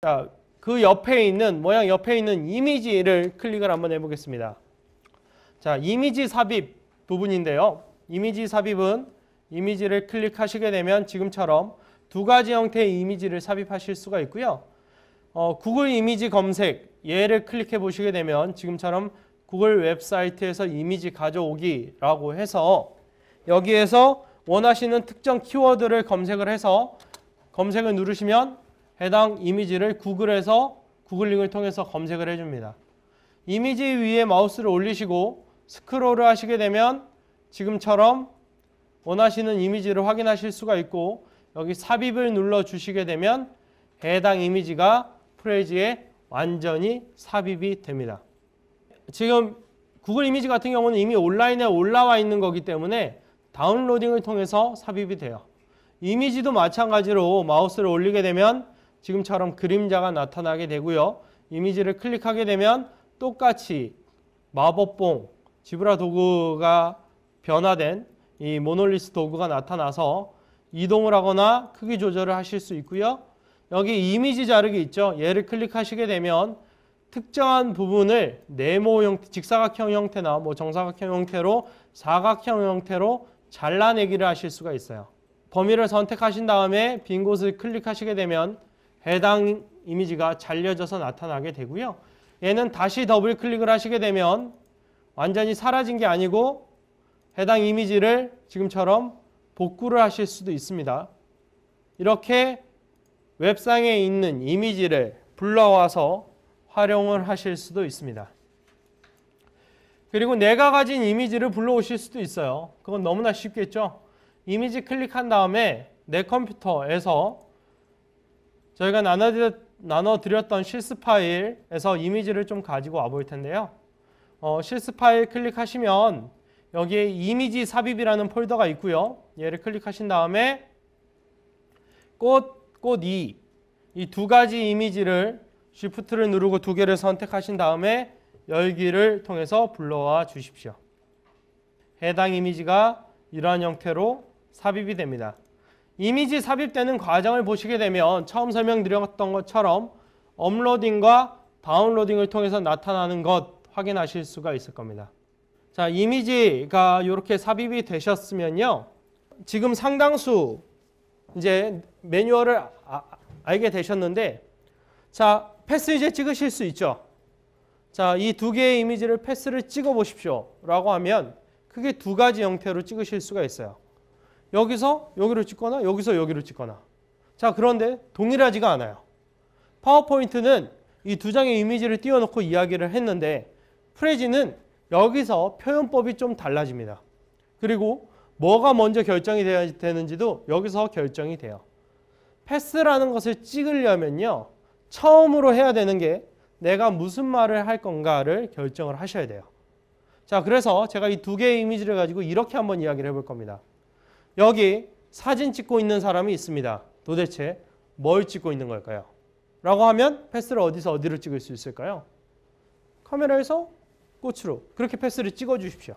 자, 그 옆에 있는 모양 옆에 있는 이미지를 클릭을 한번 해보겠습니다. 자, 이미지 삽입 부분인데요. 이미지 삽입은 이미지를 클릭하시게 되면 지금처럼 두 가지 형태의 이미지를 삽입하실 수가 있고요. 어, 구글 이미지 검색 얘를 클릭해 보시게 되면 지금처럼 구글 웹사이트에서 이미지 가져오기라고 해서 여기에서 원하시는 특정 키워드를 검색을 해서 검색을 누르시면 해당 이미지를 구글에서 구글링을 통해서 검색을 해줍니다. 이미지 위에 마우스를 올리시고 스크롤을 하시게 되면 지금처럼 원하시는 이미지를 확인하실 수가 있고 여기 삽입을 눌러 주시게 되면 해당 이미지가 프레이즈에 완전히 삽입이 됩니다. 지금 구글 이미지 같은 경우는 이미 온라인에 올라와 있는 거기 때문에 다운로딩을 통해서 삽입이 돼요. 이미지도 마찬가지로 마우스를 올리게 되면 지금처럼 그림자가 나타나게 되고요. 이미지를 클릭하게 되면 똑같이 마법봉, 지브라 도구가 변화된 이 모놀리스 도구가 나타나서 이동을 하거나 크기 조절을 하실 수 있고요. 여기 이미지 자르기 있죠. 얘를 클릭하시게 되면 특정한 부분을 네모 형태, 직사각형 형태나 뭐 정사각형 형태로 사각형 형태로 잘라내기를 하실 수가 있어요. 범위를 선택하신 다음에 빈 곳을 클릭하시게 되면 해당 이미지가 잘려져서 나타나게 되고요. 얘는 다시 더블 클릭을 하시게 되면 완전히 사라진 게 아니고 해당 이미지를 지금처럼 복구를 하실 수도 있습니다. 이렇게 웹상에 있는 이미지를 불러와서 활용을 하실 수도 있습니다. 그리고 내가 가진 이미지를 불러오실 수도 있어요. 그건 너무나 쉽겠죠? 이미지 클릭한 다음에 내 컴퓨터에서 저희가 나눠드렸던 실습 파일에서 이미지를 좀 가지고 와 볼 텐데요. 어, 실습 파일 클릭하시면 여기에 이미지 삽입이라는 폴더가 있고요. 얘를 클릭하신 다음에 꽃, 꽃이 이 두 가지 이미지를 Shift를 누르고 두 개를 선택하신 다음에 열기를 통해서 불러와 주십시오. 해당 이미지가 이러한 형태로 삽입이 됩니다. 이미지 삽입되는 과정을 보시게 되면 처음 설명드렸던 것처럼 업로딩과 다운로딩을 통해서 나타나는 것 확인하실 수가 있을 겁니다. 자, 이미지가 이렇게 삽입이 되셨으면요. 지금 상당수 이제 매뉴얼을 아, 알게 되셨는데 자, 패스 이제 찍으실 수 있죠. 자, 이 두 개의 이미지를 패스를 찍어 보십시오. 라고 하면 크게 두 가지 형태로 찍으실 수가 있어요. 여기서 여기로 찍거나 여기서 여기로 찍거나 자 그런데 동일하지가 않아요. 파워포인트는 이 두 장의 이미지를 띄워놓고 이야기를 했는데 프레지는 여기서 표현법이 좀 달라집니다. 그리고 뭐가 먼저 결정이 되는지도 여기서 결정이 돼요. 패스라는 것을 찍으려면요. 처음으로 해야 되는 게 내가 무슨 말을 할 건가를 결정을 하셔야 돼요. 자, 그래서 제가 이 두 개의 이미지를 가지고 이렇게 한번 이야기를 해볼 겁니다. 여기 사진 찍고 있는 사람이 있습니다. 도대체 뭘 찍고 있는 걸까요? 라고 하면 패스를 어디서 어디로 찍을 수 있을까요? 카메라에서 꽃으로 그렇게 패스를 찍어 주십시오.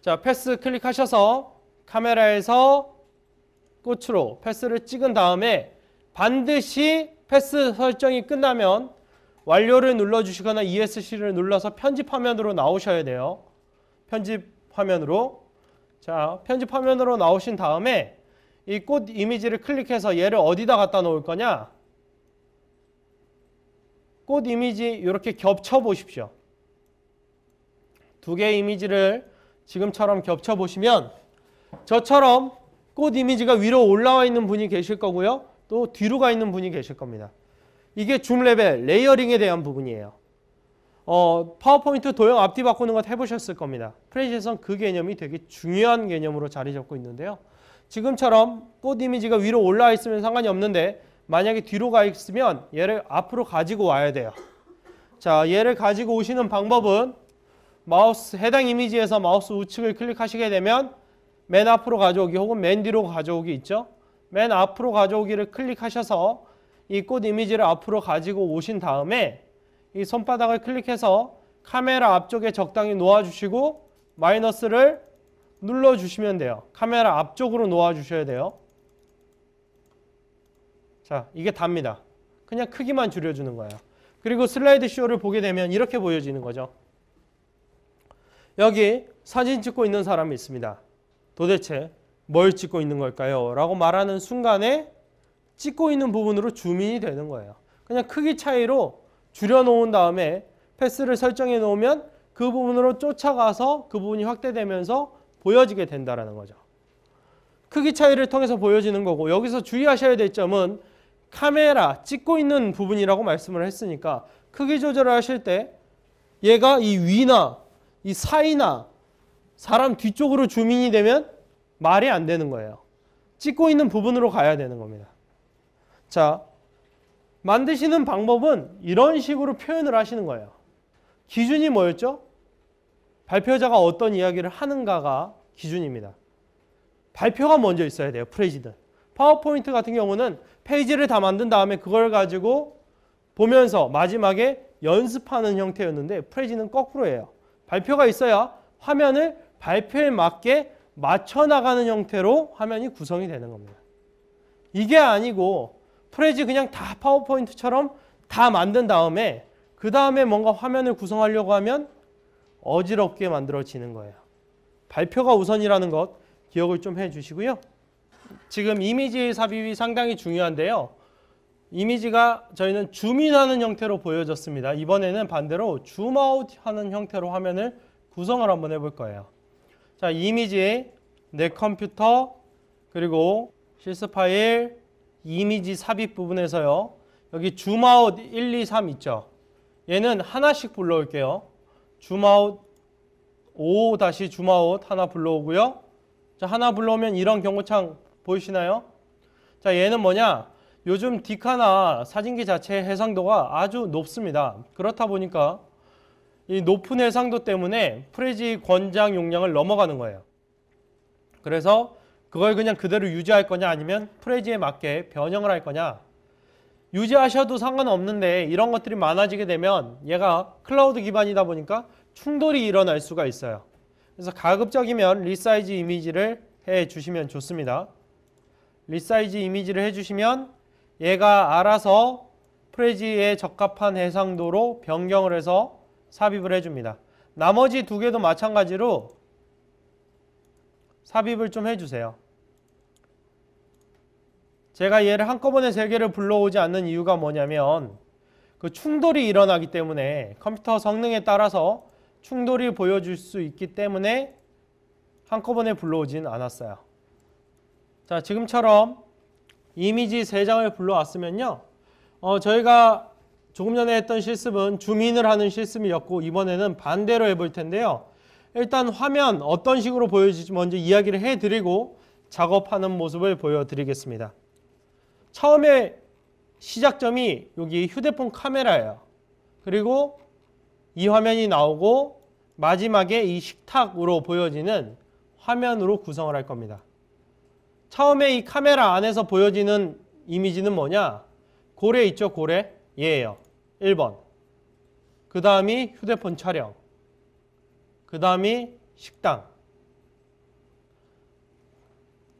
자, 패스 클릭하셔서 카메라에서 꽃으로 패스를 찍은 다음에 반드시 패스 설정이 끝나면 완료를 눌러주시거나 ESC를 눌러서 편집 화면으로 나오셔야 돼요. 편집 화면으로 자, 편집 화면으로 나오신 다음에 이 꽃 이미지를 클릭해서 얘를 어디다 갖다 놓을 거냐? 꽃 이미지 이렇게 겹쳐 보십시오. 두 개의 이미지를 지금처럼 겹쳐 보시면 저처럼 꽃 이미지가 위로 올라와 있는 분이 계실 거고요. 또 뒤로 가 있는 분이 계실 겁니다. 이게 줌 레벨 레이어링에 대한 부분이에요. 어, 파워포인트 도형 앞뒤 바꾸는 것 해보셨을 겁니다. 프레시에선 그 개념이 되게 중요한 개념으로 자리 잡고 있는데요. 지금처럼 꽃 이미지가 위로 올라와 있으면 상관이 없는데 만약에 뒤로 가 있으면 얘를 앞으로 가지고 와야 돼요. 자, 얘를 가지고 오시는 방법은 마우스 해당 이미지에서 마우스 우측을 클릭하시게 되면 맨 앞으로 가져오기 혹은 맨 뒤로 가져오기 있죠. 맨 앞으로 가져오기를 클릭하셔서 이 꽃 이미지를 앞으로 가지고 오신 다음에 이 손바닥을 클릭해서 카메라 앞쪽에 적당히 놓아주시고 마이너스를 눌러주시면 돼요. 카메라 앞쪽으로 놓아주셔야 돼요. 자, 이게 답니다. 그냥 크기만 줄여주는 거예요. 그리고 슬라이드 쇼를 보게 되면 이렇게 보여지는 거죠. 여기 사진 찍고 있는 사람이 있습니다. 도대체 뭘 찍고 있는 걸까요? 라고 말하는 순간에 찍고 있는 부분으로 주민이 되는 거예요. 그냥 크기 차이로 줄여놓은 다음에 패스를 설정해 놓으면 그 부분으로 쫓아가서 그 부분이 확대되면서 보여지게 된다는 거죠. 크기 차이를 통해서 보여지는 거고 여기서 주의하셔야 될 점은 카메라, 찍고 있는 부분이라고 말씀을 했으니까 크기 조절을 하실 때 얘가 이 위나 이 사이나 사람 뒤쪽으로 주민이 되면 말이 안 되는 거예요. 찍고 있는 부분으로 가야 되는 겁니다. 자, 만드시는 방법은 이런 식으로 표현을 하시는 거예요. 기준이 뭐였죠? 발표자가 어떤 이야기를 하는가가 기준입니다. 발표가 먼저 있어야 돼요. 프레지든. 파워포인트 같은 경우는 페이지를 다 만든 다음에 그걸 가지고 보면서 마지막에 연습하는 형태였는데 프레지는 거꾸로예요. 발표가 있어야 화면을 발표에 맞게 맞춰 나가는 형태로 화면이 구성이 되는 겁니다. 이게 아니고 프레지 그냥 다 파워포인트처럼 다 만든 다음에 그 다음에 뭔가 화면을 구성하려고 하면 어지럽게 만들어지는 거예요. 발표가 우선이라는 것 기억을 좀 해주시고요. 지금 이미지 의 삽입이 상당히 중요한데요. 이미지가 저희는 줌인하는 형태로 보여졌습니다. 이번에는 반대로 줌아웃하는 형태로 화면을 구성을 한번 해 볼 거예요. 자, 이미지, 에내 컴퓨터, 그리고 실습 파일, 이미지 삽입 부분에서요. 여기 줌아웃 1, 2, 3 있죠. 얘는 하나씩 불러올게요. 줌아웃 5 다시 줌아웃 하나 불러오고요. 자, 하나 불러오면 이런 경고창 보이시나요? 자, 얘는 뭐냐? 요즘 디카나 사진기 자체의 해상도가 아주 높습니다. 그렇다 보니까 이 높은 해상도 때문에 프레지 권장 용량을 넘어가는 거예요. 그래서 그걸 그냥 그대로 유지할 거냐 아니면 프레지에 맞게 변형을 할 거냐 유지하셔도 상관없는데 이런 것들이 많아지게 되면 얘가 클라우드 기반이다 보니까 충돌이 일어날 수가 있어요. 그래서 가급적이면 리사이즈 이미지를 해 주시면 좋습니다. 리사이즈 이미지를 해주시면 얘가 알아서 프레지에 적합한 해상도로 변경을 해서 삽입을 해줍니다. 나머지 두 개도 마찬가지로 삽입을 좀 해주세요. 제가 얘를 한꺼번에 세 개를 불러오지 않는 이유가 뭐냐면 그 충돌이 일어나기 때문에 컴퓨터 성능에 따라서 충돌이 보여줄 수 있기 때문에 한꺼번에 불러오진 않았어요. 자, 지금처럼 이미지 3장을 불러왔으면요. 어, 저희가 조금 전에 했던 실습은 줌인을 하는 실습이었고 이번에는 반대로 해볼 텐데요. 일단 화면 어떤 식으로 보여질지 먼저 이야기를 해드리고 작업하는 모습을 보여드리겠습니다. 처음에 시작점이 여기 휴대폰 카메라예요. 그리고 이 화면이 나오고 마지막에 이 식탁으로 보여지는 화면으로 구성을 할 겁니다. 처음에 이 카메라 안에서 보여지는 이미지는 뭐냐? 고래 있죠, 고래? 얘예요. 1번. 그 다음이 휴대폰 촬영. 그 다음이 식당.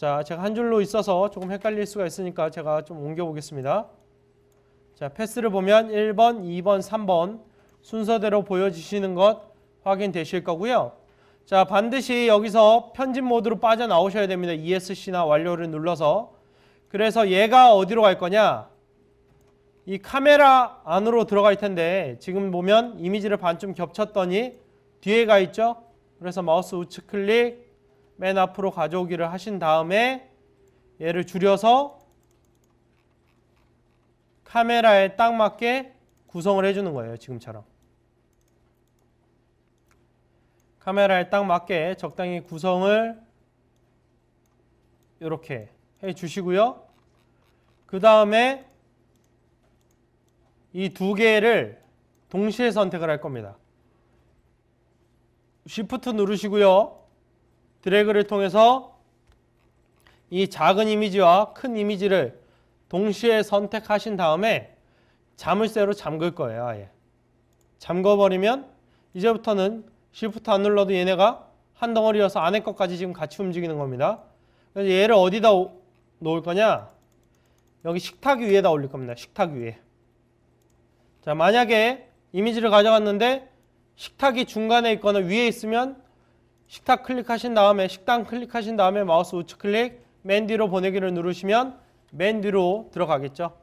자, 제가 한 줄로 있어서 조금 헷갈릴 수가 있으니까 제가 좀 옮겨보겠습니다. 자, 패스를 보면 1번, 2번, 3번 순서대로 보여지시는 것 확인되실 거고요. 자, 반드시 여기서 편집 모드로 빠져나오셔야 됩니다. ESC나 완료를 눌러서. 그래서 얘가 어디로 갈 거냐? 이 카메라 안으로 들어갈 텐데 지금 보면 이미지를 반쯤 겹쳤더니 뒤에 가 있죠? 그래서 마우스 우측 클릭 맨 앞으로 가져오기를 하신 다음에 얘를 줄여서 카메라에 딱 맞게 구성을 해주는 거예요. 지금처럼. 카메라에 딱 맞게 적당히 구성을 이렇게 해주시고요. 그 다음에 이 두 개를 동시에 선택을 할 겁니다. Shift 누르시고요. 드래그를 통해서 이 작은 이미지와 큰 이미지를 동시에 선택하신 다음에 자물쇠로 잠글 거예요. 아예. 잠궈버리면 이제부터는 쉬프트 안 눌러도 얘네가 한 덩어리여서 안에 것까지 지금 같이 움직이는 겁니다. 그래서 얘를 어디다 오, 놓을 거냐? 여기 식탁 위에다 올릴 겁니다. 식탁 위에. 자 만약에 이미지를 가져갔는데 식탁이 중간에 있거나 위에 있으면 식탁 클릭하신 다음에 식당 클릭하신 다음에 마우스 우측 클릭 맨 뒤로 보내기를 누르시면 맨 뒤로 들어가겠죠.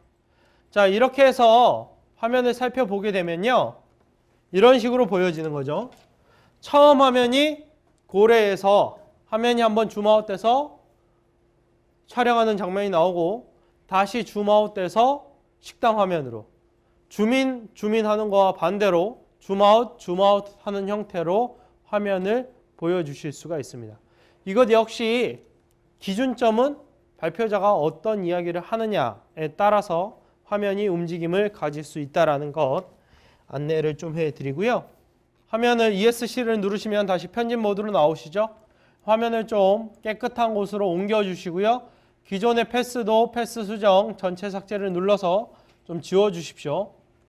자 이렇게 해서 화면을 살펴보게 되면요. 이런 식으로 보여지는 거죠. 처음 화면이 고래에서 화면이 한번 줌아웃돼서 촬영하는 장면이 나오고 다시 줌아웃돼서 식당 화면으로 주민 주민 하는 거와 반대로 줌아웃 줌아웃 하는 형태로 화면을 보여주실 수가 있습니다. 이것 역시 기준점은 발표자가 어떤 이야기를 하느냐에 따라서 화면이 움직임을 가질 수 있다는 것 안내를 좀 해드리고요. 화면을 ESC를 누르시면 다시 편집 모드로 나오시죠. 화면을 좀 깨끗한 곳으로 옮겨주시고요. 기존의 패스도 패스 수정 전체 삭제를 눌러서 좀 지워주십시오.